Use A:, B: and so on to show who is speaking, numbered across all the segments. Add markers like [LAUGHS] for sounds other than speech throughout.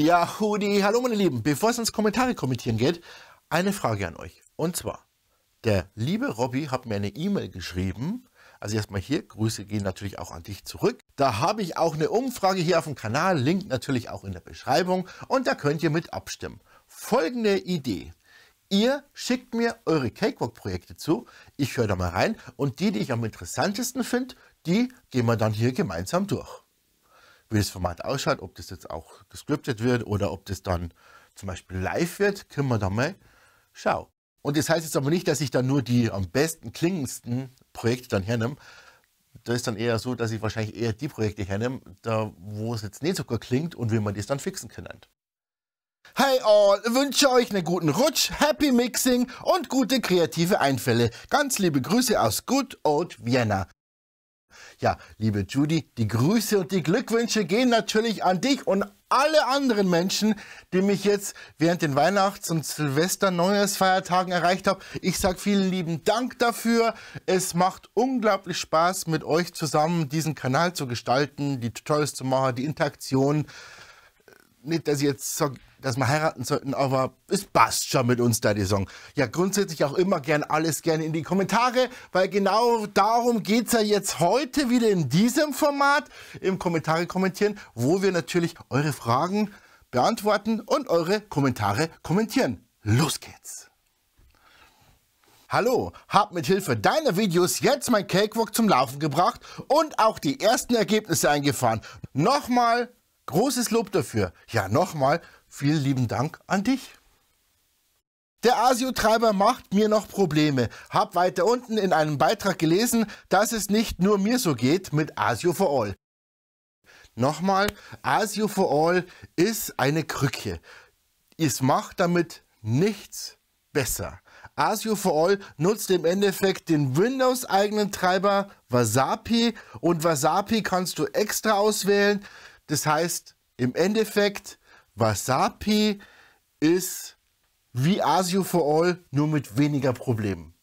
A: Ja, Hudi, hallo meine Lieben. Bevor es ins Kommentare kommentieren geht, eine Frage an euch. Und zwar, der liebe Robby hat mir eine E-Mail geschrieben. Also erstmal hier, Grüße gehen natürlich auch an dich zurück. Da habe ich auch eine Umfrage hier auf dem Kanal, Link natürlich auch in der Beschreibung und da könnt ihr mit abstimmen. Folgende Idee. Ihr schickt mir eure Cakewalk-Projekte zu, ich höre da mal rein und die, die ich am interessantesten finde, die gehen wir dann hier gemeinsam durch wie das Format ausschaut, ob das jetzt auch gescriptet wird oder ob das dann zum Beispiel live wird, können wir da mal schauen. Und das heißt jetzt aber nicht, dass ich dann nur die am besten klingendsten Projekte dann hernehme. Da ist dann eher so, dass ich wahrscheinlich eher die Projekte hernehme, da wo es jetzt nicht so gut klingt und wie man das dann fixen kann. Hey all, wünsche euch einen guten Rutsch, happy Mixing und gute kreative Einfälle. Ganz liebe Grüße aus Good Old Vienna. Ja, liebe Judy, die Grüße und die Glückwünsche gehen natürlich an dich und alle anderen Menschen, die mich jetzt während den Weihnachts- und Silvester-Neujahrsfeiertagen erreicht haben. Ich sage vielen lieben Dank dafür. Es macht unglaublich Spaß, mit euch zusammen diesen Kanal zu gestalten, die Tutorials zu machen, die Interaktion. Nicht, dass ich jetzt sage, dass wir heiraten sollten, aber es passt schon mit uns, da die Song. Ja, grundsätzlich auch immer gern alles gerne in die Kommentare, weil genau darum geht es ja jetzt heute wieder in diesem Format, im Kommentare kommentieren, wo wir natürlich eure Fragen beantworten und eure Kommentare kommentieren. Los geht's! Hallo, hab mit Hilfe deiner Videos jetzt mein Cakewalk zum Laufen gebracht und auch die ersten Ergebnisse eingefahren. Nochmal großes Lob dafür. Ja, nochmal Vielen lieben Dank an dich. Der ASIO-Treiber macht mir noch Probleme. Hab weiter unten in einem Beitrag gelesen, dass es nicht nur mir so geht mit ASIO for All. Nochmal, ASIO for All ist eine Krücke. Es macht damit nichts besser. ASIO for All nutzt im Endeffekt den Windows-eigenen Treiber Wasapi und Wasapi kannst du extra auswählen. Das heißt, im Endeffekt Wasapi ist wie ASIO for All, nur mit weniger Problemen.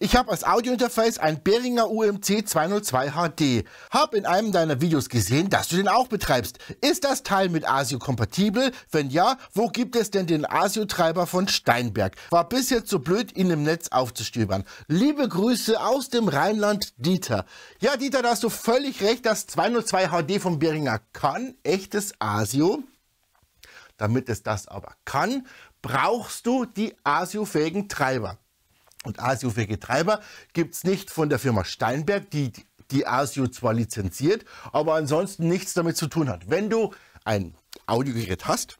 A: Ich habe als Audiointerface ein Behringer UMC 202 HD. Hab in einem deiner Videos gesehen, dass du den auch betreibst. Ist das Teil mit ASIO kompatibel? Wenn ja, wo gibt es denn den ASIO-Treiber von Steinberg? War bis jetzt so blöd, ihn im Netz aufzustöbern. Liebe Grüße aus dem Rheinland, Dieter. Ja, Dieter, da hast du völlig recht, das 202 HD von Behringer kann echtes ASIO. Damit es das aber kann, brauchst du die ASIO-fähigen Treiber. Und ASIO-fähige Treiber gibt es nicht von der Firma Steinberg, die die ASIO zwar lizenziert, aber ansonsten nichts damit zu tun hat. Wenn du ein Audiogerät hast,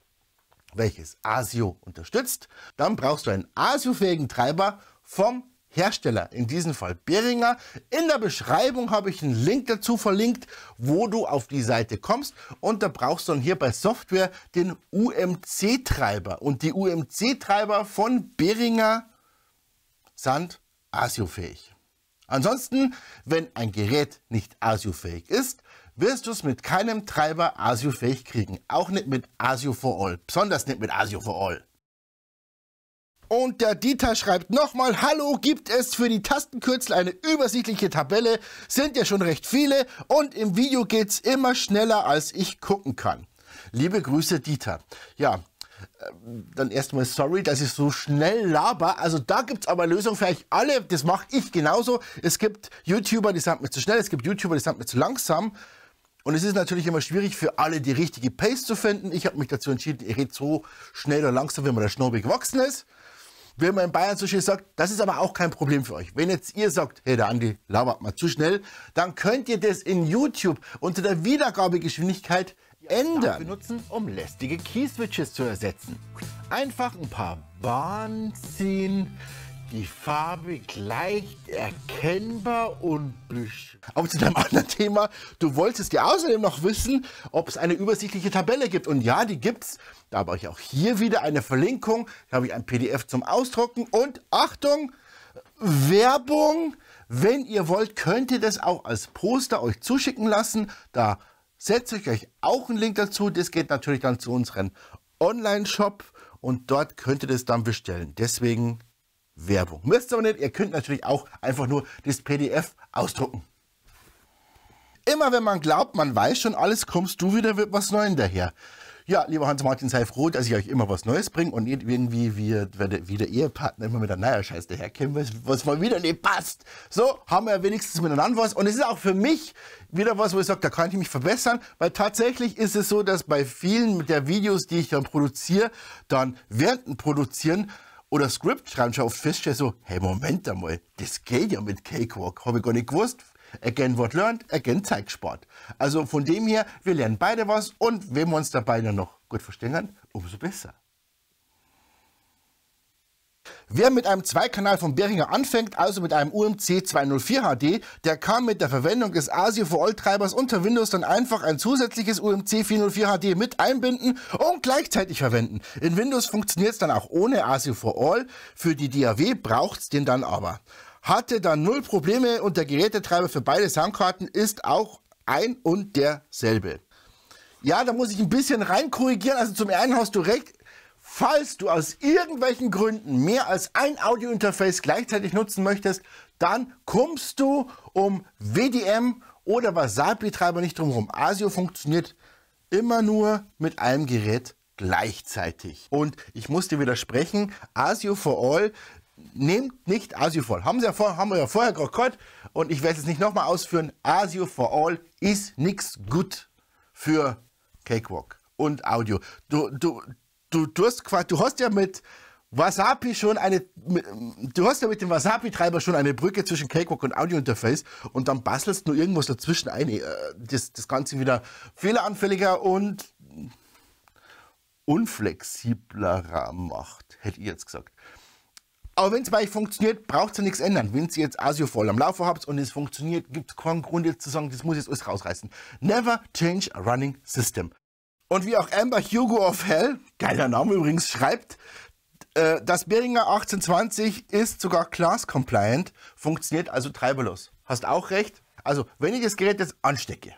A: welches ASIO unterstützt, dann brauchst du einen ASIO-fähigen Treiber vom Hersteller, in diesem Fall Beringer. In der Beschreibung habe ich einen Link dazu verlinkt, wo du auf die Seite kommst und da brauchst du dann hier bei Software den UMC-Treiber und die UMC-Treiber von Beringer sind ASIO-fähig. Ansonsten, wenn ein Gerät nicht ASIO-fähig ist, wirst du es mit keinem Treiber ASIO-fähig kriegen. Auch nicht mit ASIO for All, besonders nicht mit ASIO for All. Und der Dieter schreibt nochmal, hallo, gibt es für die Tastenkürzel eine übersichtliche Tabelle? Sind ja schon recht viele und im Video geht's immer schneller, als ich gucken kann. Liebe Grüße, Dieter. Ja, äh, dann erstmal sorry, dass ich so schnell laber. Also da gibt es aber Lösungen für euch alle. Das mache ich genauso. Es gibt YouTuber, die sind mir zu schnell. Es gibt YouTuber, die sind mir zu langsam. Und es ist natürlich immer schwierig für alle, die richtige Pace zu finden. Ich habe mich dazu entschieden, ihr redet so schnell oder langsam, wenn man der Schnurrbär gewachsen ist wenn man in Bayern so schön sagt, das ist aber auch kein Problem für euch. Wenn jetzt ihr sagt, hey, der Andi labert mal zu schnell, dann könnt ihr das in YouTube unter der Wiedergabegeschwindigkeit ändern. benutzen, um lästige Key-Switches zu ersetzen. Einfach ein paar Bahnen ziehen, die Farbe leicht erkennbar und büsch. Aber zu deinem anderen Thema, du wolltest ja außerdem noch wissen, ob es eine übersichtliche Tabelle gibt. Und ja, die gibt's. Da habe ich auch hier wieder eine Verlinkung. Da habe ich ein PDF zum Ausdrucken. Und Achtung, Werbung. Wenn ihr wollt, könnt ihr das auch als Poster euch zuschicken lassen. Da setze ich euch auch einen Link dazu. Das geht natürlich dann zu unserem Online-Shop. Und dort könnt ihr das dann bestellen. Deswegen Werbung. Müsst ihr aber nicht, ihr könnt natürlich auch einfach nur das PDF ausdrucken. Immer wenn man glaubt, man weiß schon alles, kommst du wieder mit was Neuem daher. Ja, lieber Hans-Martin, sei froh, dass ich euch immer was Neues bringe und nicht irgendwie wir, wie der Ehepartner immer mit der neuen Scheiße daherkommen, was mal wieder nicht passt. So haben wir wenigstens miteinander was und es ist auch für mich wieder was, wo ich sage, da kann ich mich verbessern, weil tatsächlich ist es so, dass bei vielen der Videos, die ich dann produziere, dann während dem Produzieren oder Script schreiben, schon auf feststellen, so, hey, Moment einmal, das geht ja mit Cakewalk, habe ich gar nicht gewusst. Again what learned, again Zeit gespart. Also von dem her, wir lernen beide was und wenn wir uns dabei beide noch gut verstehen, umso besser. Wer mit einem Zweikanal von Behringer anfängt, also mit einem UMC 204 HD, der kann mit der Verwendung des ASIO-4-All-Treibers unter Windows dann einfach ein zusätzliches UMC 404 HD mit einbinden und gleichzeitig verwenden. In Windows funktioniert es dann auch ohne ASIO-4-All, für die DAW braucht es den dann aber. Hatte dann null Probleme und der Gerätetreiber für beide Soundkarten ist auch ein und derselbe. Ja, da muss ich ein bisschen reinkorrigieren. Also zum einen hast du recht, Falls du aus irgendwelchen Gründen mehr als ein Audio-Interface gleichzeitig nutzen möchtest, dann kommst du um WDM oder Wasabi-Treiber nicht drumherum. ASIO funktioniert immer nur mit einem Gerät gleichzeitig. Und ich muss dir widersprechen, ASIO for All nehmt nicht ASIO for All. Haben, Sie ja vor, haben wir ja vorher gehört und ich werde es nicht nochmal ausführen. ASIO for All ist nichts gut für Cakewalk und Audio. Du, du, du, du, hast, du hast ja mit Wasapi schon eine, du hast ja mit dem Wasapi-Treiber schon eine Brücke zwischen Cakewalk und Audio-Interface und dann bastelst du irgendwas dazwischen ein. Äh, das, das Ganze wieder fehleranfälliger und unflexibler macht, hätte ich jetzt gesagt. Aber wenn es bei euch funktioniert, braucht es ja nichts ändern. Wenn ihr jetzt ASIO voll am Laufen habt und es funktioniert, gibt es keinen Grund jetzt zu sagen, das muss jetzt alles rausreißen. Never change a running system. Und wie auch Amber Hugo of Hell, geiler Name übrigens, schreibt, äh, das Beringer 1820 ist sogar class-compliant, funktioniert also treiberlos. Hast auch recht. Also, wenn ich das Gerät jetzt anstecke,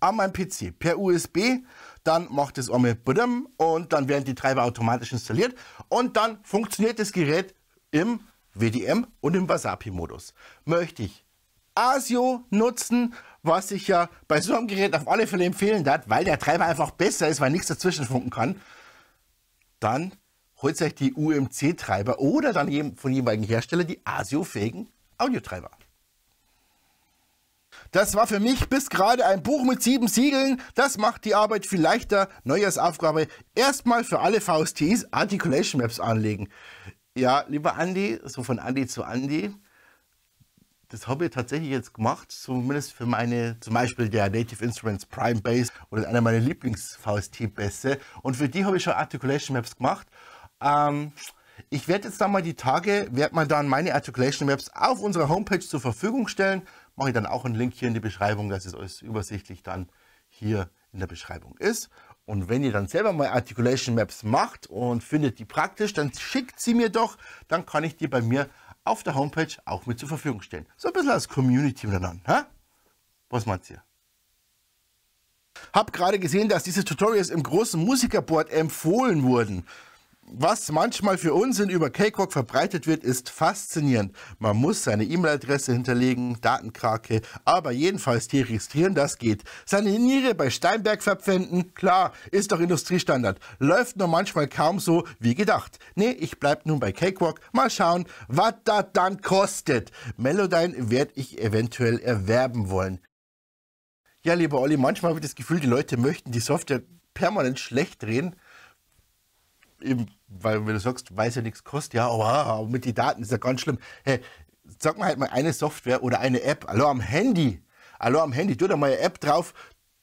A: an meinem PC per USB, dann macht es einmal Budem und dann werden die Treiber automatisch installiert und dann funktioniert das Gerät im WDM und im wasabi modus Möchte ich ASIO nutzen, was ich ja bei so einem Gerät auf alle Fälle empfehlen darf, weil der Treiber einfach besser ist, weil nichts dazwischen funken kann, dann holt euch die UMC-Treiber oder dann von jeweiligen Hersteller die ASIO-fähigen Audiotreiber. Das war für mich bis gerade ein Buch mit sieben Siegeln. Das macht die Arbeit viel leichter. Neujahrsaufgabe: erstmal für alle VSTs Articulation Maps anlegen. Ja, lieber Andy, so von Andy zu Andy das habe ich tatsächlich jetzt gemacht, zumindest für meine, zum Beispiel der Native Instruments Prime Bass oder einer meiner Lieblings-VST-Bässe. Und für die habe ich schon Articulation Maps gemacht. Ähm, ich werde jetzt dann mal die Tage, werde mal dann meine Articulation Maps auf unserer Homepage zur Verfügung stellen. Mache ich dann auch einen Link hier in die Beschreibung, dass es alles übersichtlich dann hier in der Beschreibung ist. Und wenn ihr dann selber mal Articulation Maps macht und findet die praktisch, dann schickt sie mir doch, dann kann ich die bei mir auf der Homepage auch mit zur Verfügung stellen. So ein bisschen als Community miteinander. Ha? Was meint ihr? Hab gerade gesehen, dass diese Tutorials im großen Musikerboard empfohlen wurden was manchmal für Unsinn über Cakewalk verbreitet wird, ist faszinierend. Man muss seine E-Mail-Adresse hinterlegen, Datenkrake, aber jedenfalls registrieren, das geht. Seine Niere bei Steinberg verpfänden, klar, ist doch Industriestandard. Läuft nur manchmal kaum so wie gedacht. Nee, ich bleib nun bei Cakewalk. Mal schauen, was das dann kostet. Melodyne werde ich eventuell erwerben wollen. Ja, lieber Olli, manchmal habe ich das Gefühl, die Leute möchten die Software permanent schlecht drehen eben, weil wenn du sagst, weiß ja nichts kostet, ja, aber oh, mit den Daten ist ja ganz schlimm. Hey, sag mal halt mal eine Software oder eine App, hallo am Handy, hallo am Handy, tu da mal eine App drauf,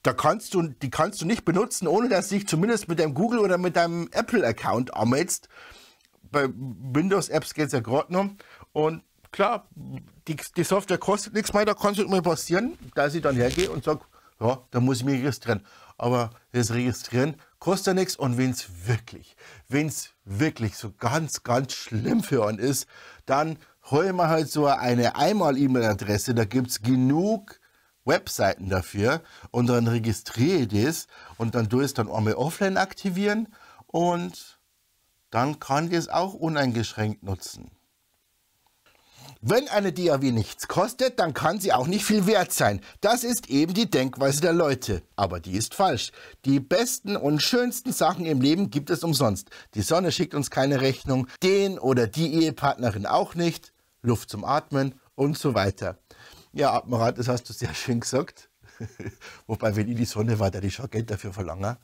A: da kannst du, die kannst du nicht benutzen, ohne dass dich zumindest mit deinem Google oder mit deinem Apple-Account anmeldest. Bei Windows-Apps geht es ja gerade noch. Und klar, die, die Software kostet nichts mehr, da kann es mal passieren, dass ich dann hergehe und sage, ja, da muss ich mich registrieren. Aber das Registrieren Kostet ja nichts und wenn es wirklich, wenn es wirklich so ganz, ganz schlimm für einen ist, dann holen wir halt so eine Einmal-E-Mail-Adresse. Da gibt es genug Webseiten dafür und dann registriere ich das und dann tue ich es dann einmal offline aktivieren und dann kann ich es auch uneingeschränkt nutzen. Wenn eine DAW nichts kostet, dann kann sie auch nicht viel wert sein. Das ist eben die Denkweise der Leute. Aber die ist falsch. Die besten und schönsten Sachen im Leben gibt es umsonst. Die Sonne schickt uns keine Rechnung, den oder die Ehepartnerin auch nicht, Luft zum Atmen und so weiter. Ja, Admiral, das hast du sehr schön gesagt. [LAUGHS] Wobei, wenn ich die Sonne war, da die schon Geld dafür verlange.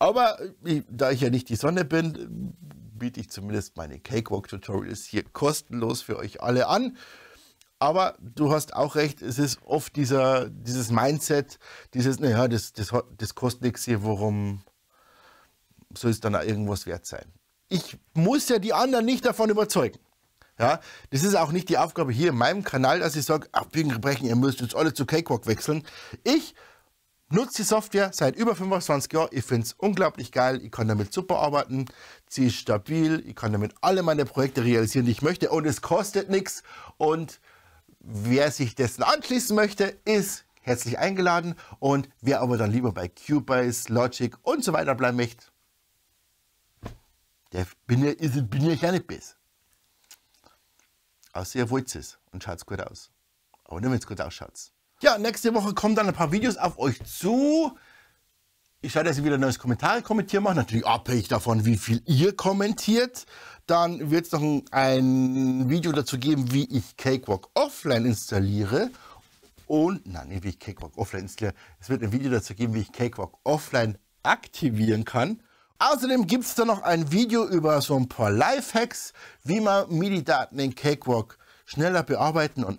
A: Aber äh, da ich ja nicht die Sonne bin, biete ich zumindest meine Cakewalk-Tutorials hier kostenlos für euch alle an. Aber du hast auch recht, es ist oft dieser, dieses Mindset, dieses, naja, das, das, das kostet nichts hier, warum soll es dann auch irgendwas wert sein? Ich muss ja die anderen nicht davon überzeugen. Ja, das ist auch nicht die Aufgabe hier in meinem Kanal, dass ich sage, wegen brechen, ihr müsst jetzt alle zu Cakewalk wechseln. Ich Nutzt die Software seit über 25 Jahren. Ich finde es unglaublich geil. Ich kann damit super arbeiten. Sie ist stabil. Ich kann damit alle meine Projekte realisieren, die ich möchte. Und es kostet nichts. Und wer sich dessen anschließen möchte, ist herzlich eingeladen. Und wer aber dann lieber bei Cubase, Logic und so weiter bleiben möchte, der bin ja, bin ja gar nicht besser. Außer ihr wollt es und schaut gut aus. Aber nur wenn es gut ausschaut. Ja, nächste Woche kommen dann ein paar Videos auf euch zu. Ich werde jetzt wieder ein neues Kommentar kommentieren machen, natürlich abhängig davon, wie viel ihr kommentiert. Dann wird es noch ein, ein, Video dazu geben, wie ich Cakewalk Offline installiere. Und, nein, wie ich Cakewalk Offline installiere. Es wird ein Video dazu geben, wie ich Cakewalk Offline aktivieren kann. Außerdem gibt es da noch ein Video über so ein paar Lifehacks, wie man MIDI-Daten in Cakewalk schneller bearbeiten und